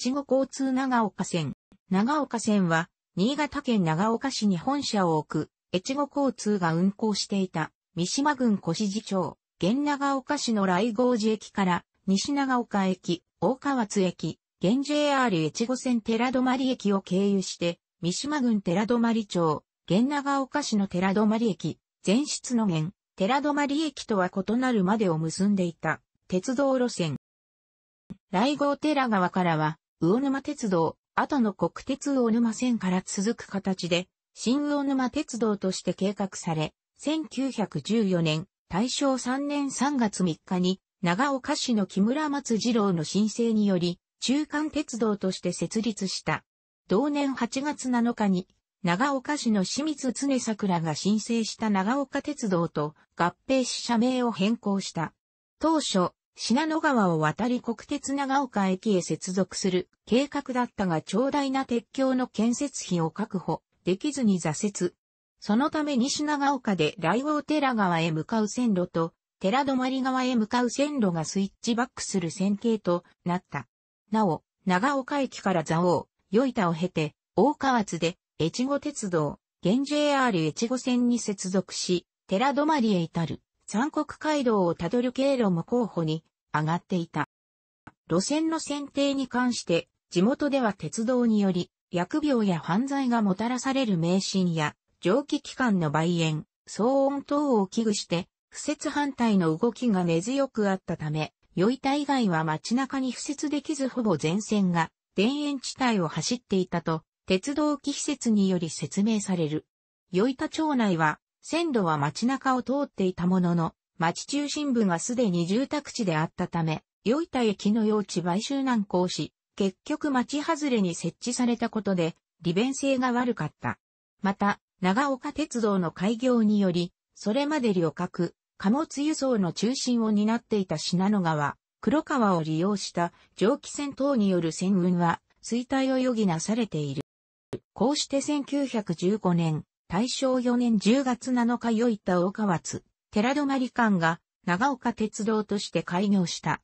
越後交通長岡線。長岡線は、新潟県長岡市に本社を置く、越後交通が運行していた、三島郡越路町、現長岡市の来郷寺駅から、西長岡駅、大川津駅、現 JR 越後線寺泊駅を経由して、三島郡寺泊町、現長岡市の寺泊駅、前室の現、寺泊駅とは異なるまでを結んでいた、鉄道路線。来郷寺川からは、魚沼鉄道、後の国鉄魚沼線から続く形で、新魚沼鉄道として計画され、1914年、大正3年3月3日に、長岡市の木村松次郎の申請により、中間鉄道として設立した。同年8月7日に、長岡市の清水常桜が申請した長岡鉄道と合併し社名を変更した。当初、信濃川を渡り国鉄長岡駅へ接続する計画だったが長大な鉄橋の建設費を確保できずに挫折。そのため西長岡で来往寺川へ向かう線路と寺泊川へ向かう線路がスイッチバックする線形となった。なお、長岡駅から蔵王、与板を経て、大川津で越後鉄道、現 JR 越後線に接続し、寺泊へ至る。三国街道をたどる経路も候補に上がっていた。路線の選定に関して、地元では鉄道により、疫病や犯罪がもたらされる迷信や、蒸気機関の梅炎、騒音等を危惧して、不設反対の動きが根強くあったため、与板以外は街中に敷設できずほぼ全線が田園地帯を走っていたと、鉄道機施設により説明される。与板町内は、線路は街中を通っていたものの、町中心部がすでに住宅地であったため、良い田駅の用地買収難航し、結局町外れに設置されたことで、利便性が悪かった。また、長岡鉄道の開業により、それまで旅客、貨物輸送の中心を担っていた品野川、黒川を利用した蒸気船等による船運は衰退を余儀なされている。こうして1915年、大正4年10月7日良いた大川津、寺泊間が長岡鉄道として開業した。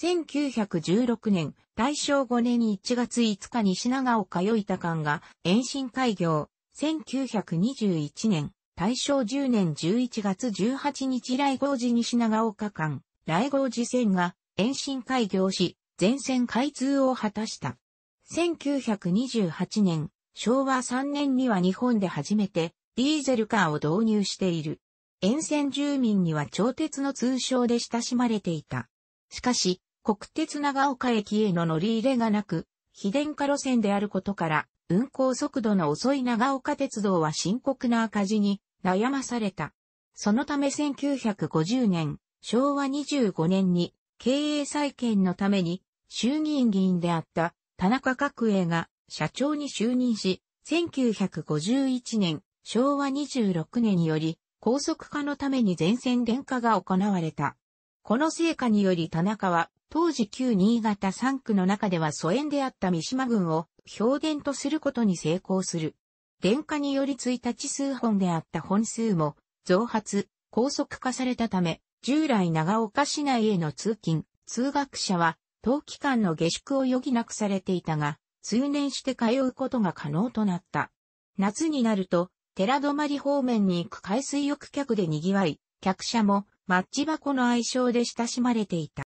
1916年、大正5年1月5日に品川岡よいた間が延伸開業。1921年、大正10年11月18日来号寺に品川岡間、来号寺線が延伸開業し、全線開通を果たした。1928年、昭和3年には日本で初めてディーゼルカーを導入している。沿線住民には超鉄の通称で親しまれていた。しかし、国鉄長岡駅への乗り入れがなく、非電化路線であることから、運行速度の遅い長岡鉄道は深刻な赤字に悩まされた。そのため1950年、昭和25年に経営再建のために衆議院議員であった田中角栄が社長に就任し、1951年、昭和26年により高速化のために全線電化が行われた。この成果により田中は、当時旧新潟3区の中では疎遠であった三島郡を表現とすることに成功する。電化により1日数本であった本数も増発、高速化されたため、従来長岡市内への通勤、通学者は、冬期間の下宿を余儀なくされていたが、通年して通うことが可能となった。夏になると、寺泊方面に行く海水浴客で賑わい、客車もマッチ箱の愛称で親しまれていた。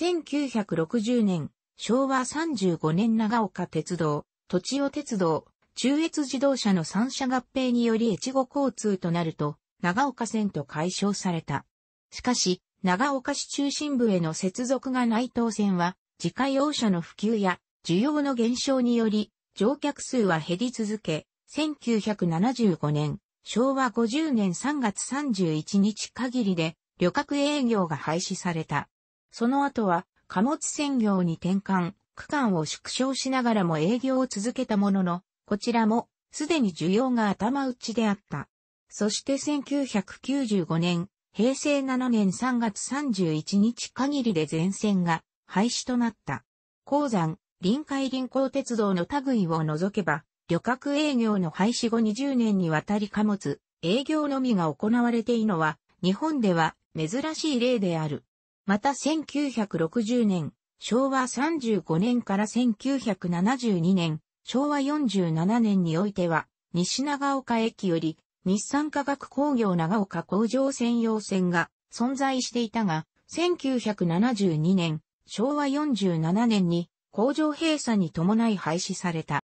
1960年、昭和35年長岡鉄道、土地尾鉄道、中越自動車の三社合併により越後交通となると、長岡線と解消された。しかし、長岡市中心部への接続がない当線は、自家用車の普及や需要の減少により、乗客数は減り続け、1975年、昭和50年3月31日限りで旅客営業が廃止された。その後は貨物船業に転換、区間を縮小しながらも営業を続けたものの、こちらもすでに需要が頭打ちであった。そして1995年、平成7年3月31日限りで全線が廃止となった。鉱山、臨海臨港鉄道の類を除けば、旅客営業の廃止後20年にわたり貨物、営業のみが行われているのは、日本では珍しい例である。また1960年、昭和35年から1972年、昭和47年においては、西長岡駅より、日産化学工業長岡工場専用線が存在していたが、1972年、昭和47年に工場閉鎖に伴い廃止された。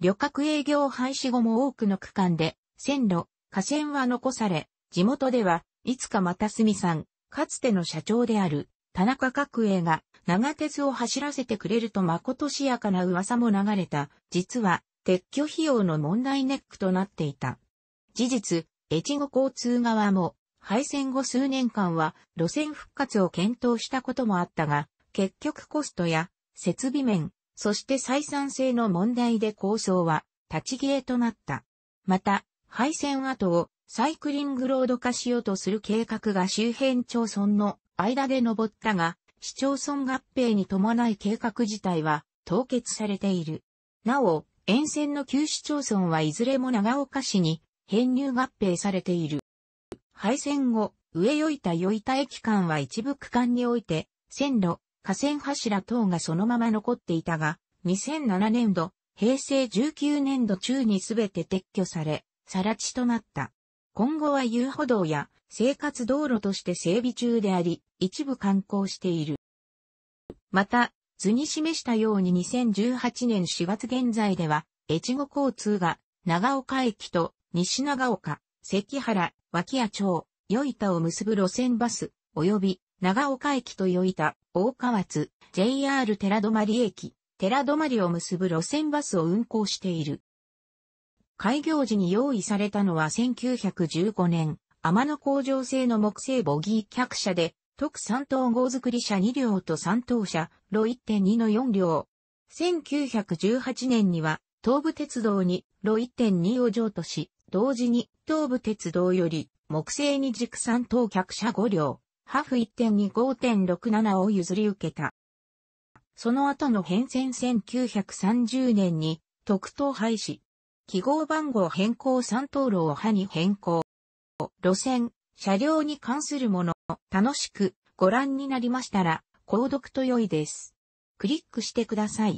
旅客営業廃止後も多くの区間で、線路、河川は残され、地元では、いつかまたすみさん、かつての社長である、田中角栄が、長鉄を走らせてくれるとまことしやかな噂も流れた、実は、撤去費用の問題ネックとなっていた。事実、越後交通側も、廃線後数年間は路線復活を検討したこともあったが、結局コストや設備面、そして採算性の問題で構想は立ち消えとなった。また、廃線跡をサイクリングロード化しようとする計画が周辺町村の間で登ったが、市町村合併に伴い計画自体は凍結されている。なお、沿線の旧市町村はいずれも長岡市に編入合併されている。廃線後、上与板与板駅間は一部区間において、線路、河川柱等がそのまま残っていたが、2007年度、平成19年度中にすべて撤去され、更地となった。今後は遊歩道や生活道路として整備中であり、一部観光している。また、図に示したように2018年4月現在では、越後交通が長岡駅と西長岡、関原、脇谷町、与板を結ぶ路線バス、及び長岡駅と与板、大川津、JR 寺泊駅、寺泊を結ぶ路線バスを運行している。開業時に用意されたのは1915年、天野工場製の木製ボギー客車で、特3等号作り車2両と3等車、路1.2の4両。1918年には、東武鉄道に路1.2を譲渡し、同時に東武鉄道より木製に軸3等客車5両、ハフ1.25.67を譲り受けた。その後の変遷1930年に特等廃止。記号番号変更三灯路を派に変更。路線、車両に関するもの、楽しくご覧になりましたら、購読と良いです。クリックしてください。